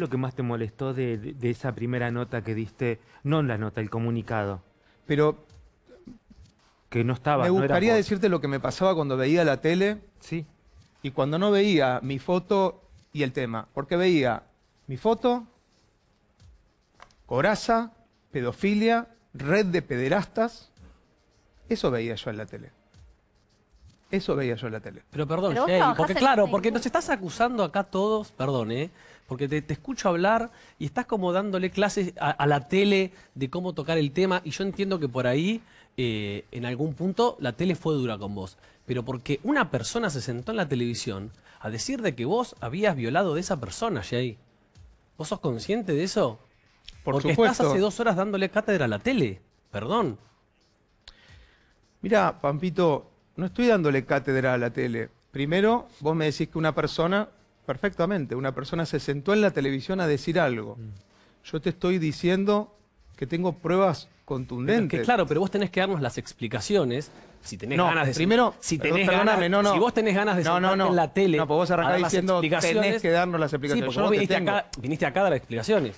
lo que más te molestó de, esa primera nota que diste? No en la nota, el comunicado. Pero... Que no estaba. Me gustaría decirte lo que me pasaba cuando veía la tele. Sí. Y cuando no veía mi foto y el tema. Porque veía mi foto, coraza, pedofilia, red de pederastas. Eso veía yo en la tele. Eso veía yo en la tele. Pero perdón, porque claro, porque nos estás acusando acá todos, perdón, ¿eh? porque te, escucho hablar y estás como dándole clases a, la tele de cómo tocar el tema y yo entiendo que por ahí, eh, en algún punto, la tele fue dura con vos. Pero porque una persona se sentó en la televisión a decir de que vos habías violado de esa persona, Jay. ¿Vos sos consciente de eso? porque estás hace dos horas dándole cátedra a la tele. Perdón. Mira, Pampito, no estoy dándole cátedra a la tele. Primero, vos me decís que una persona, perfectamente, una persona se sentó en la televisión a decir algo. Mm. Yo te estoy diciendo que tengo pruebas contundentes. que, claro, pero vos tenés que darnos las explicaciones si tenés ganas de primero si tenés ganas, no, no. si vos tenés ganas de no, en la tele no pues vos arrancás diciendo tenés que darnos las explicaciones sí, porque vos viniste, acá, viniste acá a dar explicaciones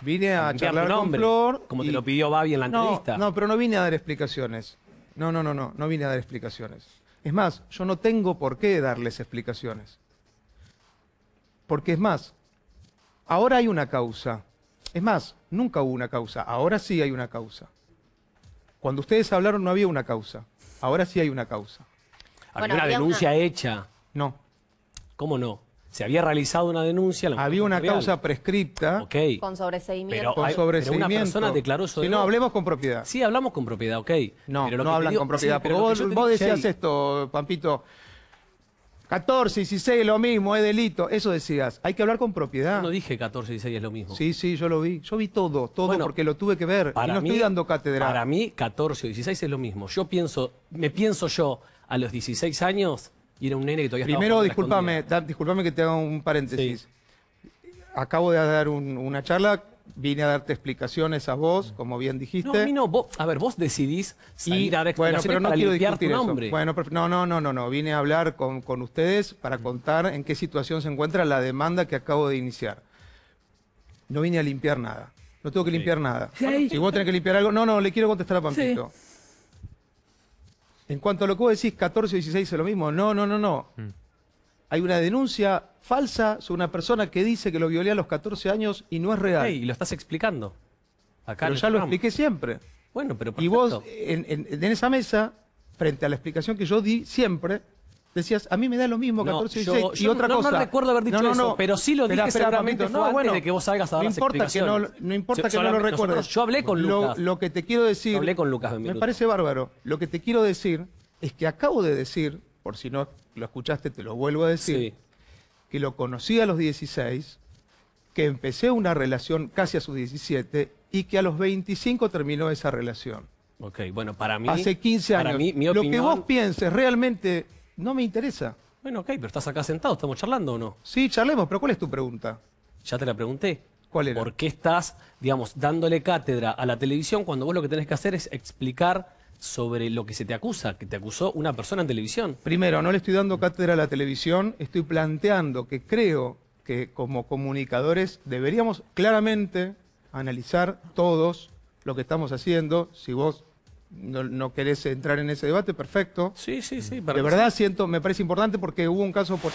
vine a, charlar con Flor como te lo pidió Babi en la entrevista no pero no vine a dar explicaciones no, no, no, no, no vine a dar explicaciones. Es más, yo no tengo por qué darles explicaciones. Porque es más, ahora hay una causa. Es más, nunca hubo una causa, ahora sí hay una causa. Cuando ustedes hablaron no había una causa, ahora sí hay una causa. ¿Había una denuncia hecha? No. ¿Cómo no? Se había realizado una denuncia. había una causa prescripta. Con sobreseimiento. Pero, con sobreseimiento. una persona declaró eso. Si no, hablemos con propiedad. Sí, hablamos con propiedad, ok. No, pero no hablan con propiedad. pero vos, decías esto, Pampito. 14, 16 lo mismo, es delito. Eso decías. Hay que hablar con propiedad. Yo no dije 14, 16 es lo mismo. Sí, sí, yo lo vi. Yo vi todo, todo porque lo tuve que ver. y no mí, estoy dando catedral... Para mí, 14 o 16 es lo mismo. Yo pienso, me pienso yo a los 16 años era un nene que todavía Primero, discúlpame, discúlpame que te haga un paréntesis. Acabo de dar una charla vine a darte explicaciones a vos, como bien dijiste. No, a a ver, vos decidís salir a dar explicaciones bueno, pero no quiero discutir nombre. Bueno, no, no, no, no, no, vine a hablar con, ustedes para mm. contar en qué situación se encuentra la demanda que acabo de iniciar. No vine a limpiar nada. No tengo que limpiar nada. Si vos tenés que limpiar algo, no, no, le quiero contestar a Pampito. En cuanto a lo que vos decís, 14 o 16 es lo mismo. No, no, no, no. Mm. Hay una denuncia falsa sobre una persona que dice que lo violé a los 14 años y no es real. y lo estás explicando. Acá ya lo expliqué siempre. Bueno, pero Y vos, en, en esa mesa, frente a la explicación que yo di siempre, decías, a mí me da lo mismo 14 y 16, y otra no, cosa. No recuerdo haber dicho no, eso, pero sí lo dije seguramente bueno, de que vos salgas a dar no importa que no, importa que no lo recuerdes. yo hablé con Lucas. Lo, que te quiero decir... Hablé con Lucas. me parece bárbaro. Lo que te quiero decir es que acabo de decir, por si no lo escuchaste, te lo vuelvo a decir, que lo conocí a los 16, que empecé una relación casi a sus 17 y que a los 25 terminó esa relación. Ok, bueno, para mí... Hace 15 años. Para mí, mi opinión... Lo que vos pienses realmente no me interesa. Bueno, ok, pero estás acá sentado, estamos charlando o no. Sí, charlemos, pero ¿cuál es tu pregunta? Ya te la pregunté. ¿Cuál era? ¿Por qué estás, digamos, dándole cátedra a la televisión cuando vos lo que tenés que hacer es explicar sobre lo que se te acusa, que te acusó una persona en televisión? Primero, no le estoy dando cátedra a la televisión, estoy planteando que creo que como comunicadores deberíamos claramente analizar todos lo que estamos haciendo, si vos no, no, querés entrar en ese debate, perfecto. Sí, sí, sí. Mm. de verdad siento, me parece importante porque hubo un caso por...